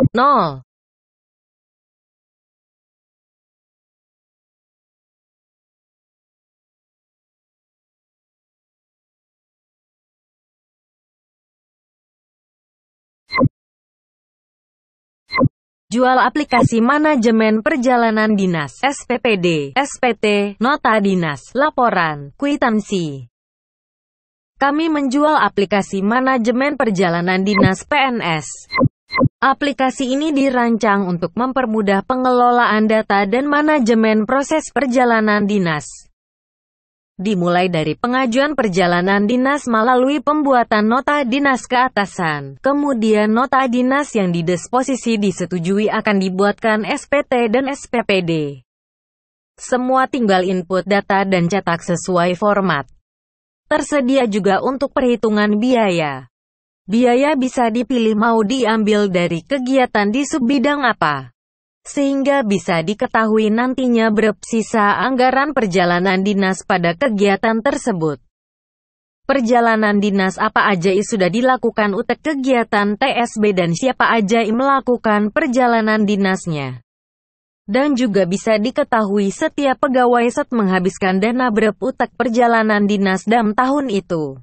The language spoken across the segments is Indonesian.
Nol. Jual aplikasi manajemen perjalanan dinas, SPPD, SPT, nota dinas, laporan, kwitansi. Kami menjual aplikasi manajemen perjalanan dinas PNS. Aplikasi ini dirancang untuk mempermudah pengelolaan data dan manajemen proses perjalanan dinas. Dimulai dari pengajuan perjalanan dinas melalui pembuatan nota dinas ke atasan. Kemudian nota dinas yang didisposisi disetujui akan dibuatkan SPT dan SPPD. Semua tinggal input data dan cetak sesuai format. Tersedia juga untuk perhitungan biaya. Biaya bisa dipilih mau diambil dari kegiatan di subbidang apa, sehingga bisa diketahui nantinya sisa anggaran perjalanan dinas pada kegiatan tersebut. Perjalanan dinas apa aja i sudah dilakukan utek kegiatan TSB dan siapa aja i melakukan perjalanan dinasnya. Dan juga bisa diketahui setiap pegawai set menghabiskan dana berap utek perjalanan dinas dalam tahun itu.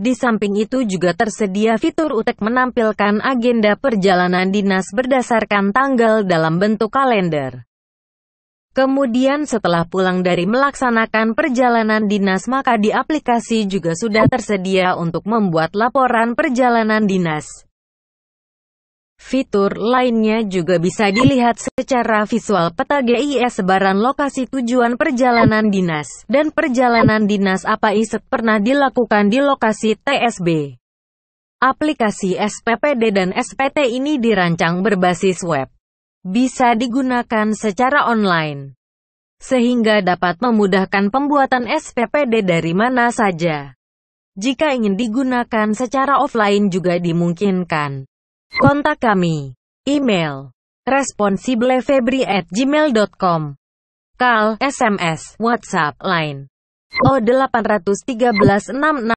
Di samping itu juga tersedia fitur utek menampilkan agenda perjalanan dinas berdasarkan tanggal dalam bentuk kalender. Kemudian setelah pulang dari melaksanakan perjalanan dinas maka di aplikasi juga sudah tersedia untuk membuat laporan perjalanan dinas. Fitur lainnya juga bisa dilihat secara visual peta GIS sebaran lokasi tujuan perjalanan dinas, dan perjalanan dinas apa ISET pernah dilakukan di lokasi TSB. Aplikasi SPPD dan SPT ini dirancang berbasis web. Bisa digunakan secara online. Sehingga dapat memudahkan pembuatan SPPD dari mana saja. Jika ingin digunakan secara offline juga dimungkinkan. Kontak kami. Email responsiblefebri@gmail.com. call, SMS, WhatsApp, Line. O 813 66